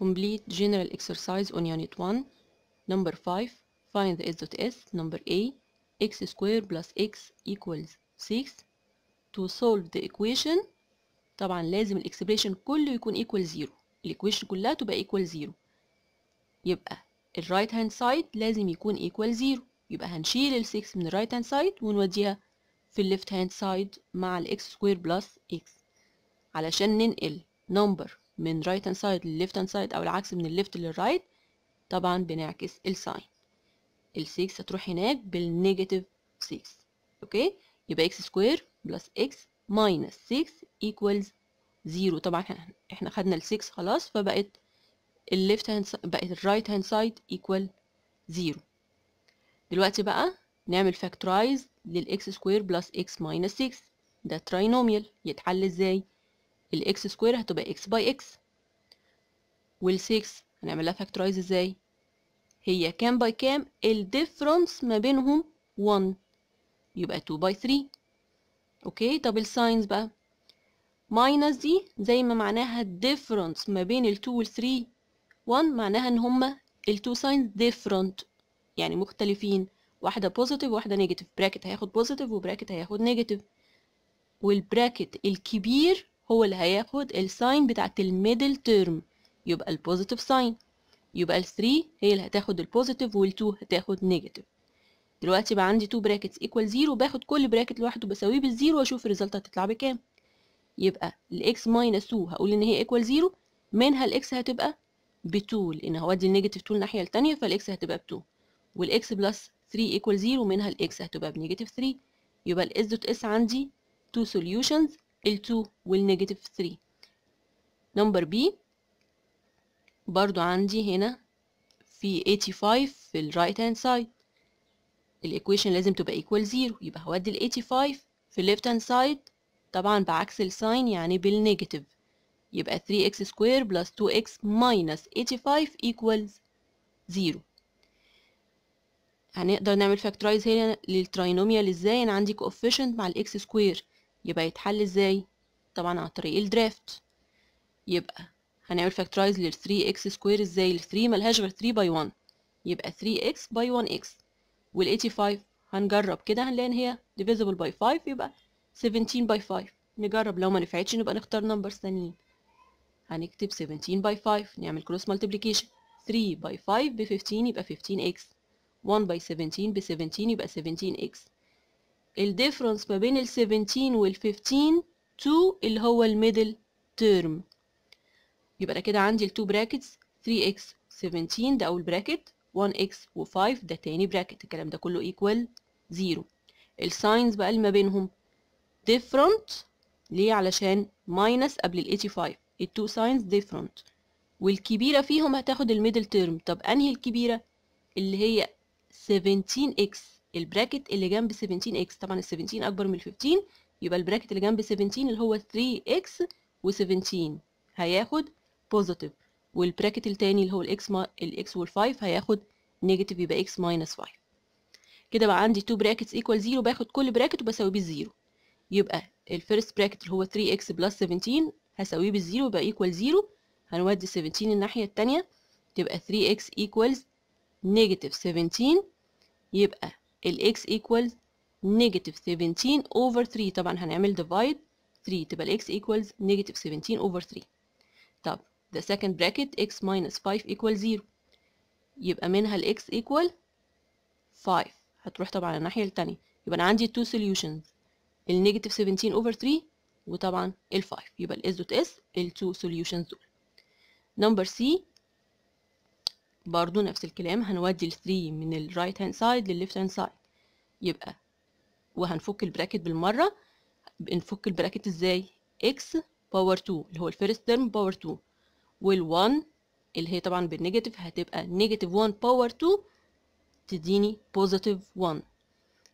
Complete general exercise on unit 1 Number 5 Find the s.s Number A x square plus x equals 6 to solve the equation طبعا لازم الاكسبريشن كله يكون equal 0 الايكويشن كلها تبقى equal 0 يبقى الرايت هاند سايد لازم يكون equal 0 يبقى هنشيل ال 6 من الرايت هاند سايد ونوديها في الليفت هاند سايد مع الاكس سكوير بلس اكس علشان ننقل نمبر من hand side لل left hand side او العكس من لل right طبعا بنعكس الساين ال 6 هتروح هناك بالنيجاتيف 6 اوكي يبقى x سكوير بلس x minus 6 equals 0 طبعا احنا خدنا ال 6 خلاص فبقت hand side بقت right hand side equal 0 دلوقتي بقى نعمل factorize لل x سكوير بلس x minus 6 ده trinomial يتحل ازاي الاكس سكوير هتبقى اكس باي اكس وال6 هنعملها فاكتورايز ازاي هي كام باي كام الديفرنس ما بينهم 1 يبقى 2 باي 3 اوكي طب الساينز بقى ماينس دي زي ما معناها الديفرنس ما بين ال2 وال3 1 معناها ان هما ال2 ساينز ديفرنت يعني مختلفين واحده بوزيتيف واحده نيجاتيف براكت هياخد بوزيتيف وبراكت هياخد نيجاتيف والبراكت الكبير هو اللي هياخد الساين بتاعت الميدل تيرم يبقى البوزيتيف ساين يبقى ال 3 هي اللي هتاخد البوزيتيف وال 2 هتاخد نيجاتيف دلوقتي بقى عندي 2 براكتس ايكوال 0 باخد كل براكت لوحده بساويه بالزيرو واشوف الريزلت هتطلع بكام يبقى الاكس ماينس 2 هقول ان هي ايكوال 0 منها الاكس هتبقى ب 2 لان هودي النيجاتيف 2 الناحيه الثانيه فالاكس هتبقى ب 2 والاكس بلس 3 ايكوال 0 منها الاكس هتبقى بنيجاتيف 3 يبقى الاس دوت اس عندي 2 solutions ال2 وال 3 نمبر بي برضو عندي هنا في 85 في الرايت هاند سايد الايكويشن لازم تبقى ايكوال زيرو يبقى هودي ال 85 في الليفت هاند سايد طبعا بعكس الساين يعني بالنيجاتيف يبقى 3x سكوير بلس 2x ماينس 85 equals 0 هنقدر نعمل فاكتورايز هنا للتراينوميال ازاي انا عندي كوفيشنت مع الاكس سكوير يبقى يتحل ازاي طبعا عن طريق الدرافت يبقى هنعمل فاكترايز لل 3x سكوير ازاي ال 3 ملهاش غير 3 باي 1 يبقى 3x باي 1x وال 85 هنجرب كده هنلاقي ان هي divisible by 5 يبقى 17 by 5 نجرب لو ما نفعتش نبقى نختار نمبر تانيين هنكتب 17 by 5 نعمل cross multiplication 3 by 5 ب 15 يبقى 15x 1 by 17 ب 17 يبقى 17x الديفرنس ما بين ال 17 وال 15 2 اللي هو الميدل تيرم يبقى انا كده عندي ال 2 براكتس 3x 17 ده اول براكت 1x و5 ده تاني براكت الكلام ده كله ايكوال 0 الساينز بقى اللي ما بينهم different ليه علشان ماينس قبل ال 85 التو ساينز different والكبيرة فيهم هتاخد الميدل تيرم طب انهي الكبيرة اللي هي 17x البراكت اللي جنب 17x طبعا ال 17 اكبر من ال 15 يبقى البراكت اللي جنب 17 اللي هو 3x و17 هياخد بوزيتيف والبراكت التاني اللي هو الاكس ما الاكس وال5 هياخد نيجاتيف يبقى اكس ماينس 5 كده بقى عندي 2 براكتس ايكوال 0 باخد كل bracket وبساوي 0 يبقى الفيرست براكت اللي هو 3x بلس 17 هساويه بال 0 يبقى ايكوال 0 هنودي 17 الناحية التانية تبقى 3x ايكوالز نيجاتيف 17 يبقى ال x equals negative 17 over 3 طبعا هنعمل divide 3 تبقى ال x equals negative 17 over 3 طب the second bracket x minus 5 equals 0 يبقى منها ال x equal 5 هتروح طبعا الناحية التانية يبقى أنا عندي two solutions ال negative 17 over 3 وطبعا ال 5 يبقى ال s dot s ال two solutions دول number C برضو نفس الكلام هنودي ال 3 من right hand side لل left hand side يبقى وهنفك البراكت بالمره بنفك البراكت ازاي x power 2 اللي هو first term power 2 وال1 اللي هي طبعا بالنيجاتيف هتبقى negative 1 power 2 تديني positive 1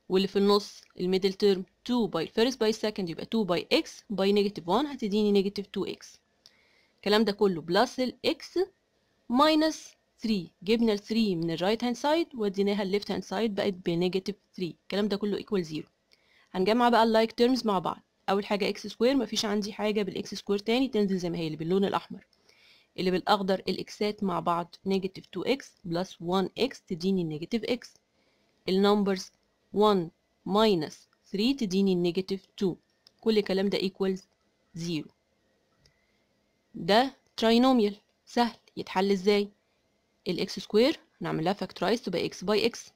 واللي في النص الميدل تيرم 2 باي first باي second يبقى 2 باي x باي نيجاتيف 1 هتديني نيجاتيف 2x الكلام ده كله بلس الاكس ماينس 3 جبنا ال 3 من الرايت هاند سايد وديناها الليفت هاند سايد بقت بنيجاتيف 3 الكلام ده كله ايكوال 0 هنجمع بقى اللايك like تيرمز مع بعض اول حاجه اكس سكوير مفيش عندي حاجه بالاكس سكوير تاني تنزل زي ما هي اللي باللون الاحمر اللي بالاخضر الاكسات مع بعض نيجاتيف 2x بلس 1x تديني negative x النمبرز 1 ماينس 3 تديني negative 2 كل الكلام ده equals 0 ده تراينوميال سهل يتحل ازاي الاكس سكوير نعملها لها فاكتورايز تبقى اكس باي اكس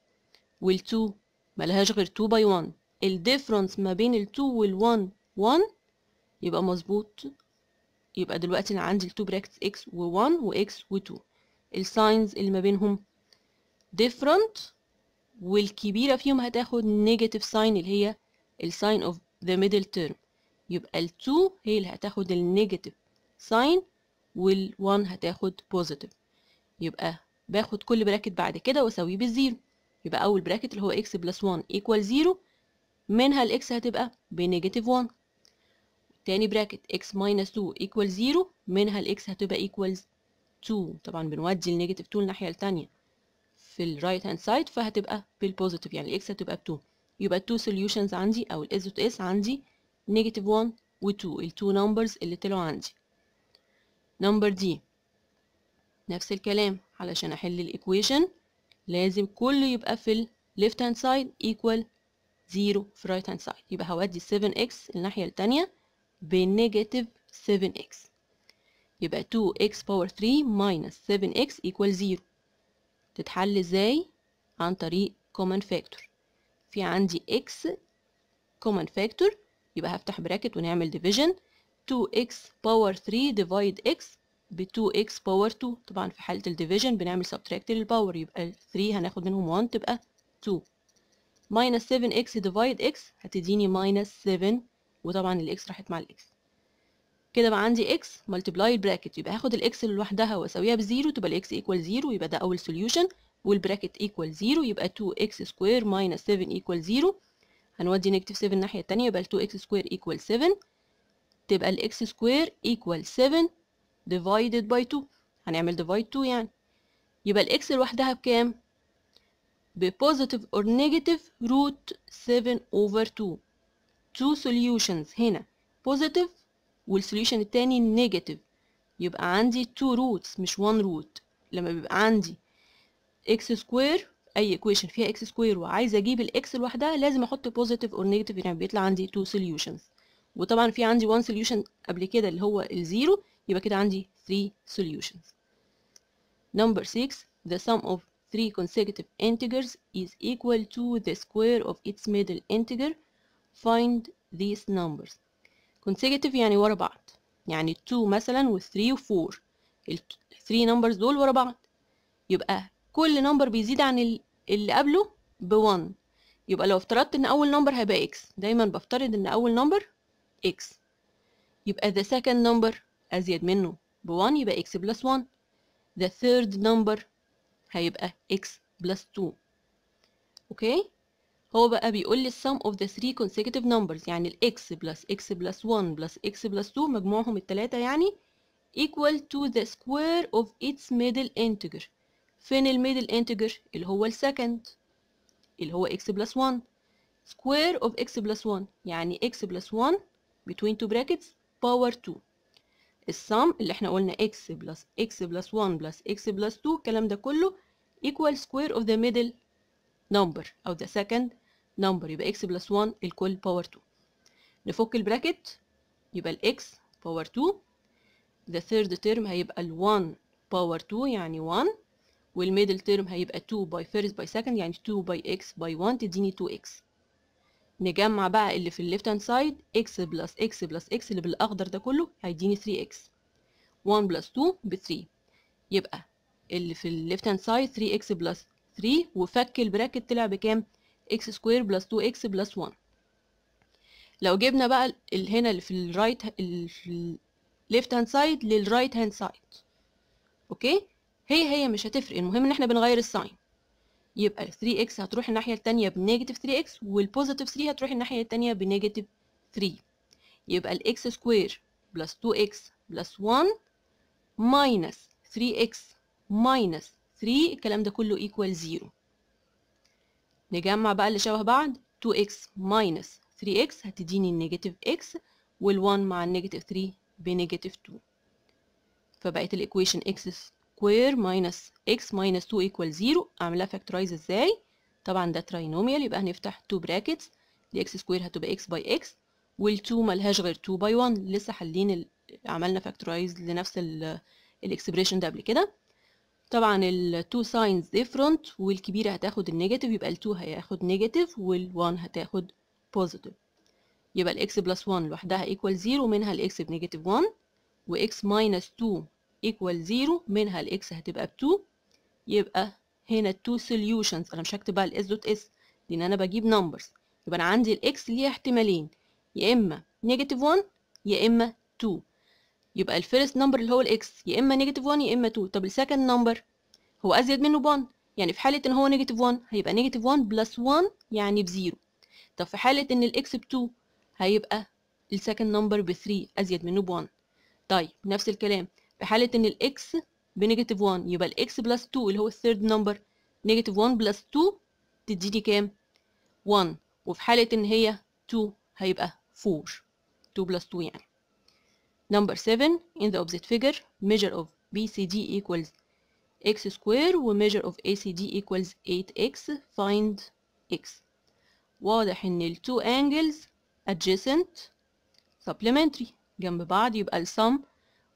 وال2 ملهاش غير 2 باي 1 الديفرنس ما بين ال2 وال1 1 يبقى مظبوط يبقى دلوقتي انا عندي ال2 براكتس اكس و1 واكس و2 الساينز اللي ما بينهم different والكبيرة فيهم هتاخد negative sign اللي هي الساين of the middle term يبقى ال 2 هي اللي هتاخد النيجاتيف sign وال 1 هتاخد positive يبقى باخد كل براكت بعد كده واساويه بالزيرو يبقى اول براكت اللي هو اكس بلس 1 ايكوال زيرو منها الاكس هتبقى بنيجاتيف 1 تاني براكت اكس ماينس 2 ايكوال زيرو منها الاكس هتبقى ايكوال 2 طبعا بنودي النيجاتيف 2 الناحيه الثانيه في الرايت هاند سايد فهتبقى بالبوزيتيف يعني الاكس هتبقى ب 2 يبقى التو سوليوشنز عندي او الاس دوت اس عندي نيجاتيف 1 و 2 التو نمبرز اللي طلعوا عندي نمبر دي نفس الكلام علشان احل الايكويشن لازم كله يبقى في left hand side equal 0 في right hand side يبقى هودي 7x الناحية التانية بنيجاتيف 7x يبقى 2x power 3 minus 7x equal 0 تتحل ازاي عن طريق common factor في عندي x common factor يبقى هفتح براكت ونعمل division 2x power 3 divide x ب 2x باور 2 طبعا في حالة الديفيجن بنعمل subtract للباور يبقى 3 هناخد منهم 1 تبقى 2 minus 7x divide x هتديني minus 7 وطبعا الاكس راحت مع الاكس كده بقى عندي x multiply البراكت يبقى هاخد الاكس لوحدها واساويها بزيرو تبقى الاكس equal زيرو يبقى ده اول solution والبراكت equal زيرو يبقى 2x square minus 7 equal زيرو هنودي نيجاتيف 7 الناحية التانية يبقى 2x square equal 7 تبقى الاكس square equal 7 divided by 2 هنعمل divide 2 يعني يبقى الاكس لوحدها بكام ب positive or negative root 7 over 2 two solutions هنا positive والسوليوشن التاني negative يبقى عندي two roots مش one root لما بيبقى عندي x square اي equation فيها x square وعايزه اجيب الاكس لوحدها لازم احط positive or negative يعني بيطلع عندي two solutions وطبعا في عندي one solution قبل كده اللي هو الزيرو يبقى كده عندي 3 solutions number 6 the sum of 3 consecutive integers is equal to the square of its middle integer find these numbers consecutive يعني ورا بعض يعني 2 مثلا و 3 و 4 ال 3 numbers دول ورا بعض يبقى كل number بيزيد عن اللي قبله ب 1 يبقى لو افترضت ان اول نمبر هيبقى x دايما بفترض ان اول نمبر x يبقى the second number أزيد منه ب 1 يبقى x بلس 1 the third number هيبقى x بلس 2 اوكي هو بقى بيقول لي sum of the three consecutive numbers يعني ال x بلس x بلس 1 بلس x بلس 2 مجموعهم التلاتة يعني equal to the square of its middle integer فين middle integer اللي هو second اللي هو x بلس 1 square of x بلس 1 يعني x بلس 1 between two brackets power 2 السم اللي احنا قلنا x بلس x بلس 1 بلس x بلس 2 الكلام ده كله equal square of the middle number أو the second number يبقى x بلس 1 الكل power 2 نفك البراكت يبقى ال x power 2 the third term هيبقى ال 1 power 2 يعني 1 والميدل تيرم هيبقى 2 by first by second يعني 2 by x by 1 تديني 2x نجمع بقى اللي في الليفت هاند سايد اكس بلس اكس بلس اكس اللي بالاخضر ده كله هيديني 3 اكس 1 بلس 2 ب 3 يبقى اللي في الليفت هاند سايد 3 اكس بلس 3 وفك البراكت طلع بكام اكس سكوير بلس 2 اكس بلس 1 لو جبنا بقى اللي هنا اللي في الرايت الليفت هاند سايد للرايت هاند سايد اوكي هي هي مش هتفرق المهم ان احنا بنغير الساين يبقى 3x هتروح الناحية التانية بنيجاتيف 3x والبوزيتيف 3 هتروح الناحية التانية بنيجاتيف 3 يبقى الاكس سكوير بلس 2x بلس 1 ماينس 3x ماينس 3 الكلام ده كله equal 0 نجمع بقى اللي شبه بعض 2x ماينس 3x هتديني النيجاتيف x وال1 مع النيجاتيف 3 بنيجاتيف 2 فبقت الايكويشن x سكوير ماينس اكس ماينس 2 ايكوال 0 اعملها فاكتورايز ازاي طبعا ده تراينوميال يبقى هنفتح 2 براكتس اكس سكوير هتبقى اكس باي اكس وال2 ملهاش غير 2 باي 1 لسه حالين ال... عملنا فاكتورايز لنفس الاكسبريشن ده قبل كده طبعا ال2 ساينز ديفرنت والكبيره هتاخد النيجاتيف يبقى ال2 هياخد نيجاتيف وال1 هتاخد بوزيتيف يبقى الاكس بلس 1 لوحدها ايكوال 0 منها الاكس بنيجاتيف 1 واكس ماينس 2 ايكوال زيرو منها الاكس هتبقى ب 2 يبقى هنا التو سوليوشنز انا مش هكتبها الاس دوت اس لان انا بجيب نمبرز يبقى انا عندي الاكس ليها احتمالين يا اما نيجاتيف 1 يا اما 2 يبقى الفيرست نمبر اللي هو الاكس يا اما نيجاتيف 1 يا اما 2 طب السكند نمبر هو ازيد منه ب 1 يعني في حاله ان هو نيجاتيف 1 هيبقى نيجاتيف 1 بلس 1 يعني بزيرو طب في حاله ان الاكس ب 2 هيبقى السكند نمبر ب 3 ازيد منه ب 1 طيب نفس الكلام في حالة إن الإكس بنيجاتيف 1 يبقى الإكس بلس 2 اللي هو الثيرد نمبر نيجاتيف 1 بلس 2 تديني كام؟ 1 وفي حالة إن هي 2 هيبقى 4 2 بلس 2 يعني نمبر 7 in the opposite figure measure of BCD equals x square و measure of ACD equals 8x find x واضح ان ال two angles adjacent supplementary جنب بعض يبقى ال sum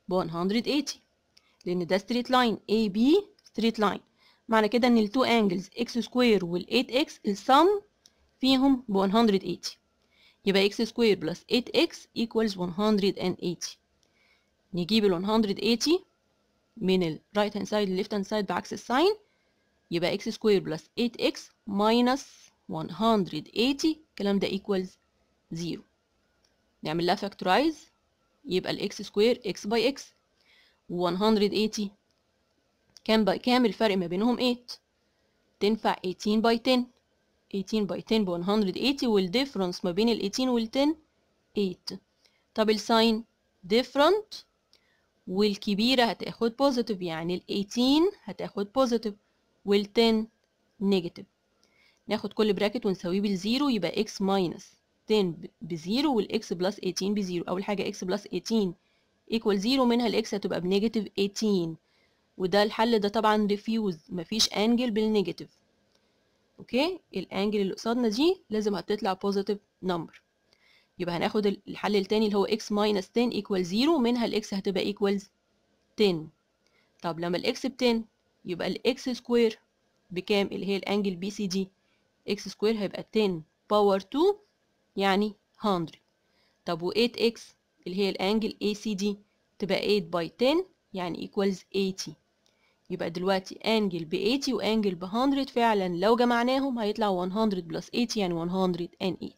ب 180 لان ده ستريت لاين اي بي ستريت لاين معنى كده ان التو انجلز اكس سكوير وال 8 اكس السم فيهم ب 180 يبقى اكس سكوير بلس 8 اكس ايكوالز 180 نجيب ال 180 من الرايت هاند سايد للليفت هاند سايد بعكس الساين يبقى اكس سكوير بلس 8 اكس ماينس 180 الكلام ده ايكوالز 0 نعمل لها فاكتورايز يبقى الاكس سكوير اكس باي اكس 180 كام بقى كام الفرق ما بينهم 8 تنفع 18 باي 10 18 باي 10 ب 180 والديفرنس ما بين ال 18 وال 10 8 طب الساين ديفرنت والكبيرة هتاخد بوزيتيف يعني ال 18 هتاخد بوزيتيف وال 10 نيجاتيف ناخد كل براكت ونساويه بالزيرو يبقى x ماينس 10 بزيرو والاكس بلس 18 بزيرو اول حاجه اكس بلس 18 ايكوال زيرو منها الاكس هتبقى بنيجاتيف 18 وده الحل ده طبعا ريفيوز مفيش انجل بالنيجاتيف اوكي الانجل اللي قصادنا دي لازم هتطلع بوزيتيف نمبر يبقى هناخد الحل التاني اللي هو x minus 10 equal 0 منها ال x هتبقى equals 10 طب لما ال x ب 10 يبقى ال x square بكام اللي هي الانجل بي سي دي x square هيبقى 10 باور 2 يعني 100 طب و 8x اللي هي الانجل ACD تبقى 8 by 10 يعني equals 80 يبقى دلوقتي انجل ب 80 وانجل ب 100 فعلا لو جمعناهم هيطلع 100 plus 80 يعني 180